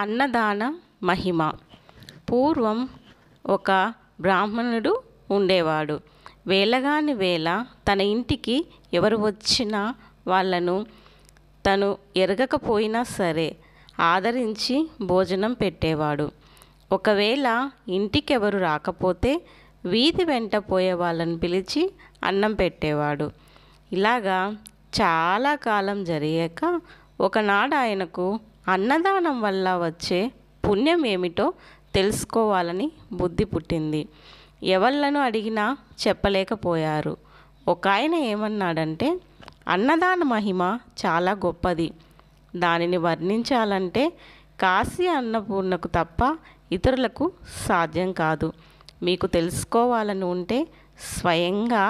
అన్నదాన మహిమ పూర్వం ఒక బ్రాహ్మణుడు ఉండేవాడు వేలగాని వేళ తన ఇంటికి ఎవరు వచ్చినా వాళ్ళను తను ఎరగకపోయినా సరే ఆదరించి భోజనం పెట్టేవాడు ఒకవేళ ఇంటికెవరు రాకపోతే వీధి వెంట పోయే వాళ్ళని పిలిచి అన్నం పెట్టేవాడు ఇలాగా చాలా కాలం జరిగాక ఒకనాడు ఆయనకు అన్నదానం వల్ల వచ్చే పుణ్యం ఏమిటో తెలుసుకోవాలని బుద్ధి పుట్టింది ఎవళ్ళను అడిగినా చెప్పలేకపోయారు ఒక ఆయన ఏమన్నాడంటే అన్నదాన మహిమ చాలా గొప్పది దానిని వర్ణించాలంటే కాశీ అన్నపూర్ణకు తప్ప ఇతరులకు సాధ్యం కాదు మీకు తెలుసుకోవాలని ఉంటే స్వయంగా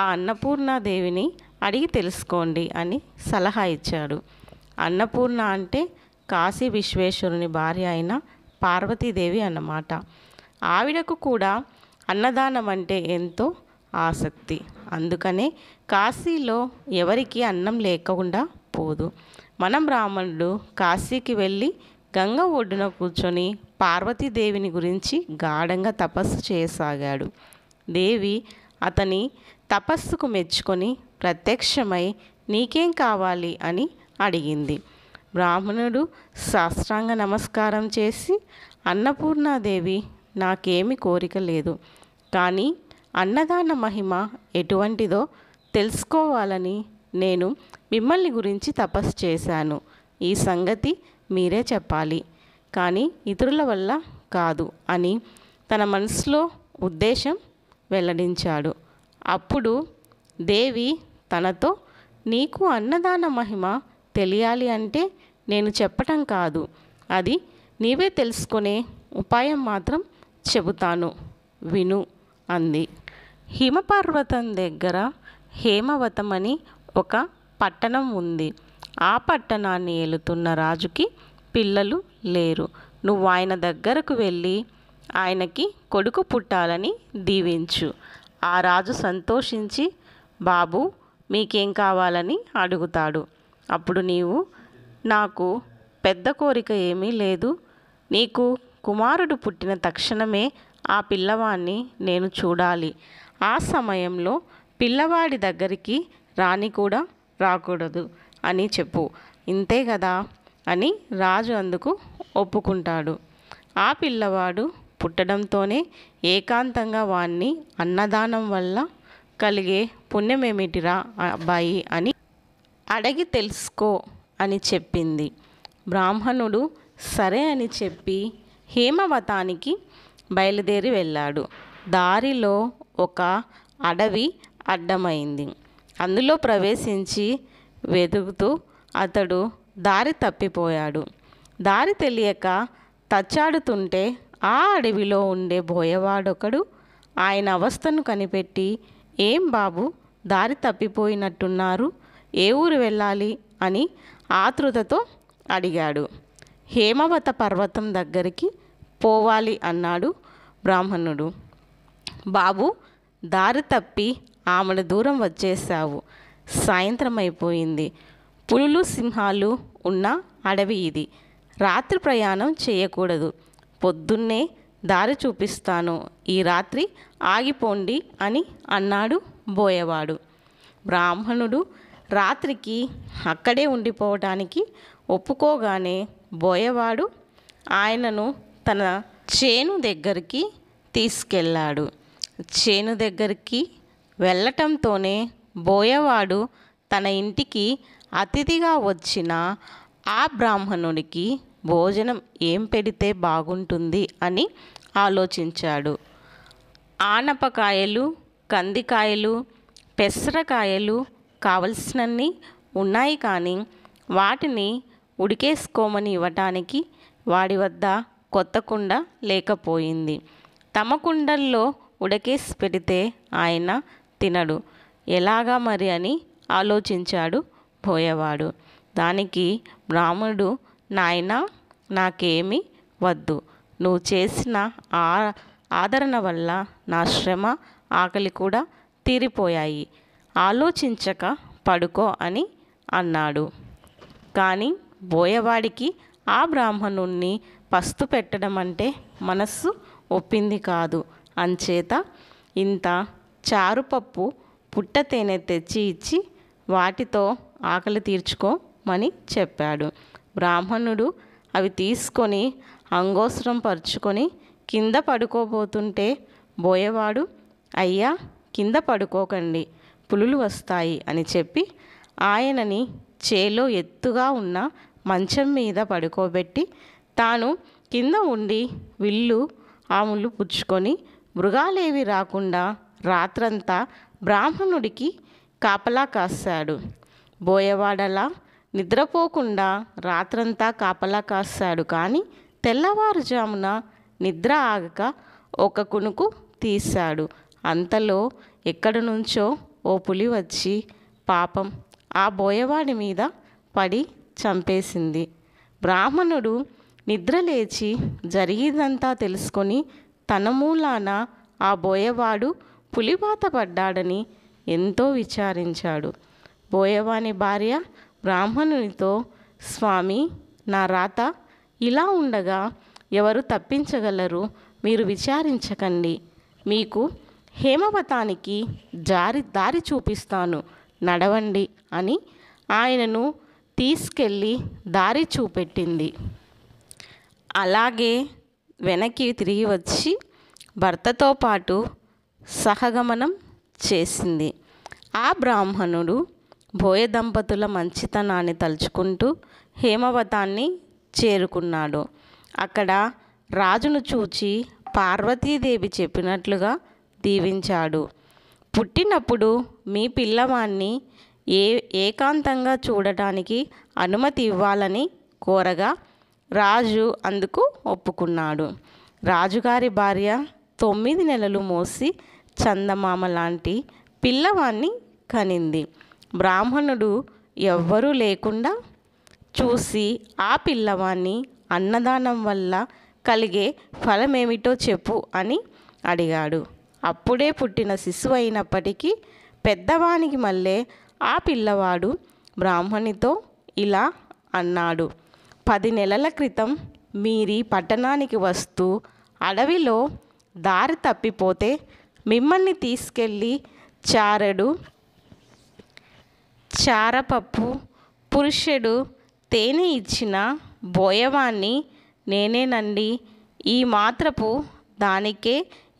ఆ అన్నపూర్ణాదేవిని అడిగి తెలుసుకోండి అని సలహా ఇచ్చాడు అన్నపూర్ణ అంటే కాశీ విశ్వేశ్వరుని భార్య అయిన పార్వతీదేవి అన్నమాట ఆవిడకు కూడా అన్నదానం అంటే ఎంతో ఆసక్తి అందుకనే కాశీలో ఎవరికి అన్నం లేకుండా పోదు మనం బ్రాహ్మణుడు కాశీకి వెళ్ళి గంగ ఒడ్డున కూర్చొని పార్వతీదేవిని గురించి గాఢంగా తపస్సు చేయసాగాడు దేవి అతని తపస్సుకు మెచ్చుకొని ప్రత్యక్షమై నీకేం కావాలి అని అడిగింది బ్రాహ్మణుడు సాష్టాంగ నమస్కారం చేసి అన్నపూర్ణాదేవి నాకేమి కోరిక లేదు కానీ అన్నదాన మహిమ ఎటువంటిదో తెలుసుకోవాలని నేను మిమ్మల్ని గురించి తపస్సు చేశాను ఈ సంగతి మీరే చెప్పాలి కానీ ఇతరుల వల్ల కాదు అని తన మనసులో ఉద్దేశం వెల్లడించాడు అప్పుడు దేవి తనతో నీకు అన్నదాన మహిమ తెలియాలి అంటే నేను చెప్పటం కాదు అది నీవే తెలుసుకునే ఉపాయం మాత్రం చెబుతాను విను అంది హిమపర్వతం దగ్గర హేమవతం అని ఒక పట్టణం ఉంది ఆ పట్టణాన్ని ఏలుతున్న రాజుకి పిల్లలు లేరు నువ్వు ఆయన దగ్గరకు వెళ్ళి ఆయనకి కొడుకు పుట్టాలని దీవించు ఆ రాజు సంతోషించి బాబు మీకేం కావాలని అడుగుతాడు అప్పుడు నీవు నాకు పెద్ద కోరిక ఏమీ లేదు నీకు కుమారుడు పుట్టిన తక్షణమే ఆ పిల్లవాణ్ణి నేను చూడాలి ఆ సమయంలో పిల్లవాడి దగ్గరికి రాణి కూడా రాకూడదు అని చెప్పు ఇంతే కదా అని రాజు అందుకు ఒప్పుకుంటాడు ఆ పిల్లవాడు పుట్టడంతోనే ఏకాంతంగా వాణ్ణి అన్నదానం వల్ల కలిగే పుణ్యమేమిటిరా అబ్బాయి అని అడగి తెలుసుకో అని చెప్పింది బ్రాహ్మణుడు సరే అని చెప్పి హేమవతానికి బయలుదేరి వెళ్ళాడు దారిలో ఒక అడవి అడ్డమైంది అందులో ప్రవేశించి వెతుకుతూ అతడు దారి తప్పిపోయాడు దారి తెలియక తచ్చాడుతుంటే ఆ అడవిలో ఉండే బోయవాడొకడు ఆయన అవస్థను కనిపెట్టి ఏం బాబు దారి తప్పిపోయినట్టున్నారు ఏ ఊరు వెళ్ళాలి అని ఆతృతతో అడిగాడు హేమవత పర్వతం దగ్గరికి పోవాలి అన్నాడు బ్రాహ్మణుడు బాబు దారి తప్పి ఆమెడ దూరం వచ్చేసావు సాయంత్రం అయిపోయింది పులులు సింహాలు ఉన్న అడవి ఇది రాత్రి ప్రయాణం చేయకూడదు పొద్దున్నే దారి చూపిస్తాను ఈ రాత్రి ఆగిపోండి అని అన్నాడు బోయవాడు బ్రాహ్మణుడు రాత్రికి అక్కడే ఉండిపోవటానికి ఒప్పుకోగానే బోయవాడు ఆయనను తన చేను దగ్గరికి తీసుకెళ్ళాడు చేను దగ్గరికి వెళ్ళటంతోనే బోయవాడు తన ఇంటికి అతిథిగా వచ్చిన ఆ బ్రాహ్మణుడికి భోజనం ఏం పెడితే బాగుంటుంది అని ఆలోచించాడు ఆనపకాయలు కందికాయలు పెసరకాయలు కావలసినన్ని ఉన్నాయి కానీ వాటిని ఉడికేసుకోమని ఇవ్వటానికి వాడి వద్ద కొత్త కుండ లేకపోయింది తమ కుండల్లో ఉడకేసి పెడితే ఆయన తినడు ఎలాగా మరి అని ఆలోచించాడు పోయేవాడు దానికి బ్రాహ్మణుడు నాయన నాకేమి వద్దు నువ్వు చేసిన ఆ ఆదరణ వల్ల నా శ్రమ ఆకలి కూడా తీరిపోయాయి ఆలోచించక పడుకో అని అన్నాడు కానీ బోయవాడికి ఆ బ్రాహ్మణుణ్ణి పస్తు పెట్టడం అంటే మనస్సు ఒప్పింది కాదు అంచేత ఇంత చారుపప్పు పుట్ట తేనె తెచ్చి ఇచ్చి వాటితో ఆకలి తీర్చుకోమని చెప్పాడు బ్రాహ్మణుడు అవి తీసుకొని అంగోసరం పరుచుకొని కింద పడుకోబోతుంటే బోయవాడు అయ్యా కింద పడుకోకండి పులులు వస్తాయి అని చెప్పి ఆయనని చేలో ఎత్తుగా ఉన్న మంచం మీద పడుకోబెట్టి తాను కింద ఉండి విల్లు ఆములు పుచ్చుకొని మృగాలేవి రాకుండా రాత్రంతా బ్రాహ్మణుడికి కాపలా కాస్తాడు బోయవాడలా నిద్రపోకుండా రాత్రంతా కాపలా కాస్తాడు కానీ తెల్లవారుజామున నిద్ర ఆగక ఒక కునుకు తీశాడు అంతలో ఎక్కడి నుంచో ఓ పులి వచ్చి పాపం ఆ బోయవాడి మీద పడి చంపేసింది బ్రాహ్మణుడు నిద్రలేచి జరిగిందంతా తెలుసుకొని తన మూలాన ఆ బోయవాడు పులిబాత పడ్డాడని ఎంతో విచారించాడు బోయవాని భార్య బ్రాహ్మణునితో స్వామి నా రాత ఇలా ఉండగా ఎవరు తప్పించగలరు మీరు విచారించకండి మీకు హేమవతానికి జారి దారి చూపిస్తాను నడవండి అని ఆయనను తీసుకెళ్ళి దారి చూపెట్టింది అలాగే వెనక్కి తిరిగి వచ్చి భర్తతో పాటు సహగమనం చేసింది ఆ బ్రాహ్మణుడు భోయ దంపతుల మంచితనాన్ని తలుచుకుంటూ హేమవతాన్ని చేరుకున్నాడు అక్కడ రాజును చూచి పార్వతీదేవి చెప్పినట్లుగా దీవించాడు పుట్టినప్పుడు మీ పిల్లవాణ్ణి ఏ ఏకాంతంగా చూడటానికి అనుమతి ఇవ్వాలని కోరగా రాజు అందుకు ఒప్పుకున్నాడు రాజుగారి భార్య తొమ్మిది నెలలు మోసి చందమామ లాంటి పిల్లవాణ్ణి కనింది బ్రాహ్మణుడు ఎవ్వరూ లేకుండా చూసి ఆ పిల్లవాణ్ణి అన్నదానం వల్ల కలిగే ఫలమేమిటో చెప్పు అని అడిగాడు అప్పుడే పుట్టిన శిశువు అయినప్పటికీ పెద్దవానికి మళ్ళే ఆ పిల్లవాడు బ్రాహ్మణితో ఇలా అన్నాడు పది నెలల క్రితం మీరి పట్టణానికి వస్తూ అడవిలో దారి తప్పిపోతే మిమ్మల్ని తీసుకెళ్ళి చారడు చారపప్పు పురుషుడు తేనె ఇచ్చిన బోయవాణ్ణి నేనేనండి ఈ మాత్రపు దానికే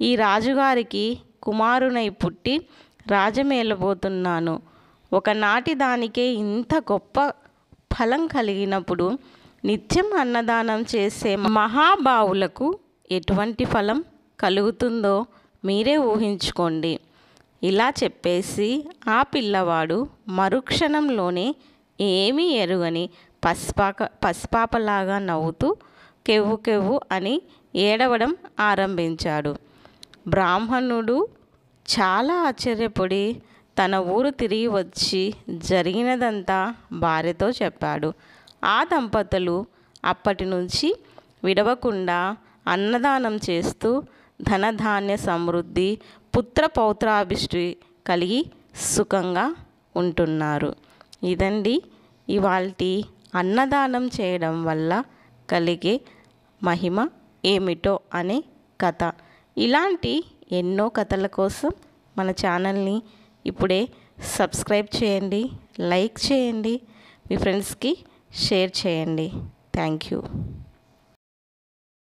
ఈ రాజుగారికి కుమారునై పుట్టి రాజమేలబోతున్నాను ఒకనాటి దానికే ఇంత గొప్ప ఫలం కలిగినప్పుడు నిత్యం అన్నదానం చేసే మహాబావులకు ఎటువంటి ఫలం కలుగుతుందో మీరే ఊహించుకోండి ఇలా చెప్పేసి ఆ పిల్లవాడు మరుక్షణంలోనే ఏమీ ఎరుగని పసిపాక పసిపాపలాగా నవ్వుతూ కెవ్వు కెవ్వు అని ఏడవడం ఆరంభించాడు బ్రాహ్మణుడు చాలా ఆశ్చర్యపడి తన ఊరు తిరిగి వచ్చి జరిగినదంతా భార్యతో చెప్పాడు ఆ దంపతులు అప్పటి నుంచి విడవకుండా అన్నదానం చేస్తూ ధనధాన్య సమృద్ధి పుత్ర పౌత్రాభిష్టి కలిగి సుఖంగా ఉంటున్నారు ఇదండి ఇవాళ అన్నదానం చేయడం వల్ల కలిగే మహిమ ఏమిటో అనే కథ ఇలాంటి ఎన్నో కథల కోసం మన ఛానల్ని ఇప్పుడే సబ్స్క్రైబ్ చేయండి లైక్ చేయండి మీ ఫ్రెండ్స్కి షేర్ చేయండి థ్యాంక్ యూ